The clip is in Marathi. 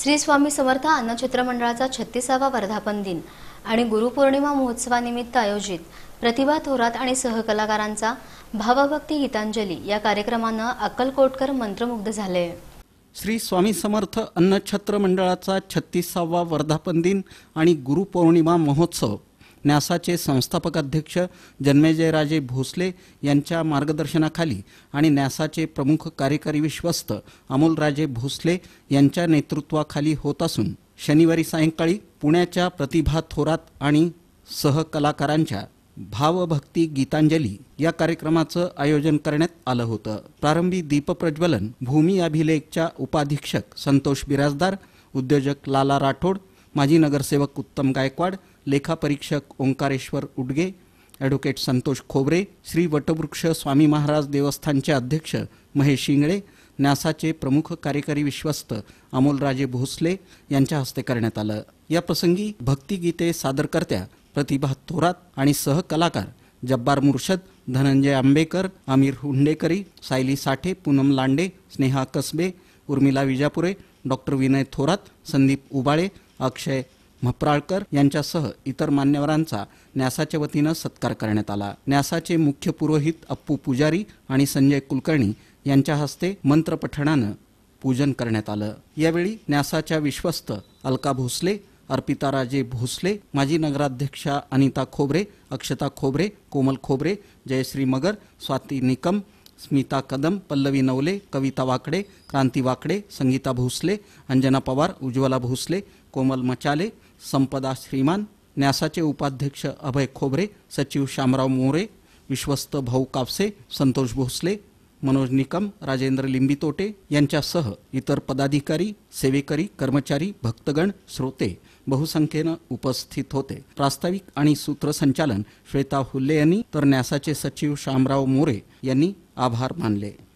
श्री स्वामी समर्थ अन्नछत्र मंडळाचा छत्तीसावा वर्धापन दिन आणि गुरुपौर्णिमा महोत्सवानिमित्त आयोजित प्रतिभा थोरात आणि सहकलाकारांचा भावभक्ती गीतांजली या कार्यक्रमानं अक्कलकोटकर मंत्रमुग्ध झाले श्री स्वामी समर्थ अन्नछत्र मंडळाचा छत्तीसावा वर्धापन दिन आणि गुरुपौर्णिमा महोत्सव न्यासाचे संस्थापक अध्यक्ष जन्मेजयराजे भोसले यांच्या मार्गदर्शनाखाली आणि न्यासाचे प्रमुख कार्यकारी विश्वस्त अमोलराजे भोसले यांच्या नेतृत्वाखाली होत असून शनिवारी सायंकाळी पुण्याच्या प्रतिभा थोरात आणि सहकलाकारांच्या भावभक्ती गीतांजली या कार्यक्रमाचं आयोजन करण्यात आलं होतं प्रारंभी दीपप्रज्वलन भूमी अभिलेखच्या उपाधीक्षक संतोष बिराजदार उद्योजक लाला राठोड माजी नगरसेवक उत्तम गायकवाड लेखापरीक्षक ओंकारेश्वर उडगे ॲडव्होकेट संतोष खोबरे श्री वटवृक्ष स्वामी महाराज देवस्थानचे अध्यक्ष महेश शिंगळे न्यासाचे प्रमुख कार्यकारी विश्वस्त अमोलराजे भोसले यांच्या हस्ते करण्यात आलं या प्रसंगी भक्तिगीते सादरकर्त्या प्रतिभा थोरात आणि सहकलाकार जब्बार मुर्शद धनंजय आंबेकर आमिर हुंडेकरी सायली साठे पूनम लांडे स्नेहा कसबे उर्मिला विजापुरे डॉक्टर विनय थोरात संदीप उबाळे अक्षय म्हप्राळकर यांच्यासह इतर मान्यवरांचा न्यासाच्या वतीनं सत्कार करण्यात आला न्यासाचे मुख्य पुरोहित अप्पू पुजारी आणि संजय कुलकर्णी यांच्या हस्ते मंत्रपठणानं पूजन करण्यात आलं यावेळी न्यासाच्या विश्वस्त अलका भोसले अर्पिता राजे भोसले माजी नगराध्यक्षा अनिता खोबरे अक्षता खोबरे कोमल खोबरे जयश्री मगर स्वाती निकम स्मिता कदम पल्लवी नवले कविता वाकडे क्रांती वाकडे संगीता भोसले अंजना पवार उज्ज्वला भोसले कोमल मचाले संपदा श्रीमान न्यासाचे उपाध्यक्ष अभय खोबरे सचिव श्यामराव मोरे विश्वस्त भाऊ कापसे संतोष भोसले मनोज निकम राजेंद्र लिंबितोटे यांच्यासह इतर पदाधिकारी सेवेकरी कर्मचारी भक्तगण श्रोते बहुसंख्येनं उपस्थित होते प्रास्ताविक आणि सूत्रसंचालन श्वेता हुल्ले यांनी तर न्यासाचे सचिव शामराव मोरे यांनी आभार मानले